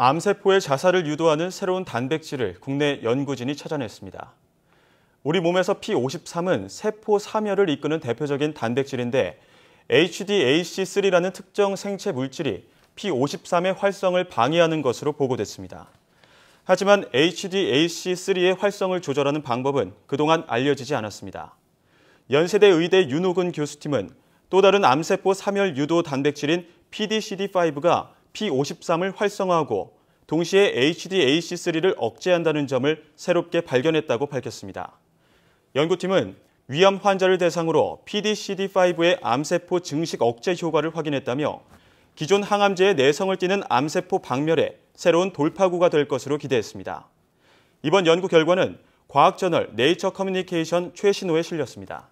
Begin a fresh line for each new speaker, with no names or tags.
암세포의 자살을 유도하는 새로운 단백질을 국내 연구진이 찾아냈습니다. 우리 몸에서 P53은 세포 사멸을 이끄는 대표적인 단백질인데 HDAC3라는 특정 생체 물질이 P53의 활성을 방해하는 것으로 보고됐습니다. 하지만 HDAC3의 활성을 조절하는 방법은 그동안 알려지지 않았습니다. 연세대 의대 윤호근 교수팀은 또 다른 암세포 사멸 유도 단백질인 PDCD5가 P53을 활성화하고 동시에 HDAC3를 억제한다는 점을 새롭게 발견했다고 밝혔습니다. 연구팀은 위암 환자를 대상으로 PD-CD5의 암세포 증식 억제 효과를 확인했다며 기존 항암제의 내성을 띠는 암세포 박멸에 새로운 돌파구가 될 것으로 기대했습니다. 이번 연구 결과는 과학저널 네이처 커뮤니케이션 최신호에 실렸습니다.